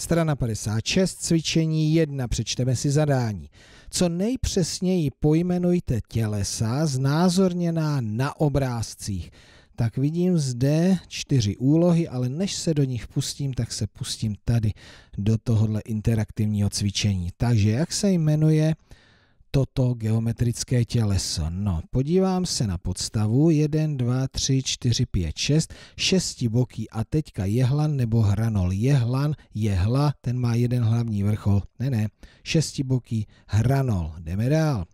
Strana 56, cvičení 1, přečteme si zadání. Co nejpřesněji pojmenujte tělesa znázorněná na obrázcích. Tak vidím zde čtyři úlohy, ale než se do nich pustím, tak se pustím tady do tohohle interaktivního cvičení. Takže jak se jmenuje toto geometrické těleso? No, podívám se na podstavu 1, 2, 3, 4, 5, 6, šestiboký a teďka jehlan nebo hranol. Jehlan, jehla, ten má jeden hlavní vrchol. Ne, ne, šestiboký hranol. Jdeme dál.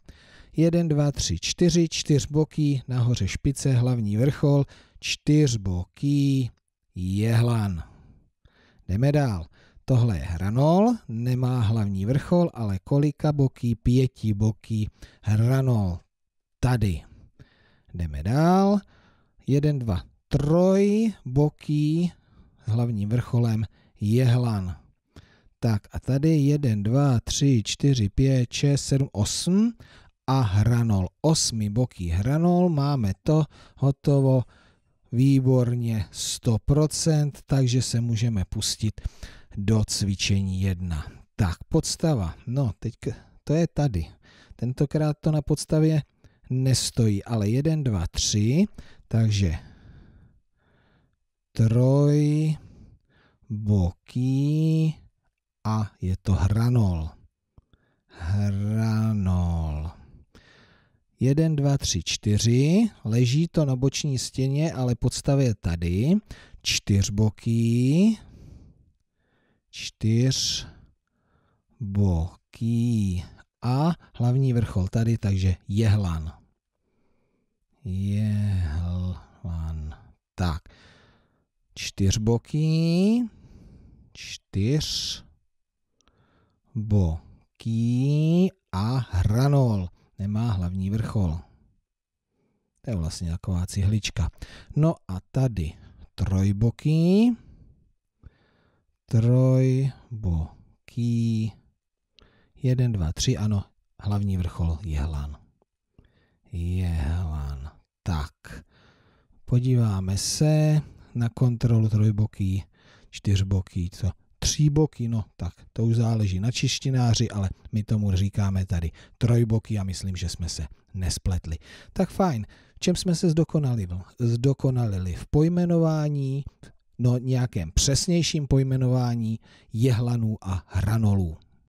1, 2, 3, 4, 4 čtyřboký, nahoře špice, hlavní vrchol, 4 čtyřboký jehlan. Jdeme dál. Tohle je hranol, nemá hlavní vrchol, ale kolika boký, pěti boký hranol. Tady. Jdeme dál. Jeden, dva, trojboký s hlavním vrcholem jehlan. Tak a tady jeden dva tři čtyři pět šest sedm osm a hranol. osmi boký hranol, máme to hotovo výborně 100%, takže se můžeme pustit do cvičení 1. Tak, podstava. No, teď to je tady. Tentokrát to na podstavě nestojí, ale 1, 2, 3, takže troj, boký a je to hranol. Hranol. 1, 2, 3, 4. Leží to na boční stěně, ale podstavě tady. Čtyřboký čtyř boky a hlavní vrchol tady, takže jehlan. Jehlan. Tak. Čtyřboký. Čtyř boky a hranol. Nemá hlavní vrchol. To je vlastně taková cihlička. No a tady trojboký Trojboký. jeden dva tři ano, hlavní vrchol jehlan. Jehlan. Tak, podíváme se na kontrolu trojboký, čtyřboký, co? Tříboký, no tak, to už záleží na češtináři, ale my tomu říkáme tady trojboký a myslím, že jsme se nespletli. Tak fajn, čem jsme se zdokonalili? Zdokonalili v pojmenování, no nějakém přesnějším pojmenování jehlanů a hranolů.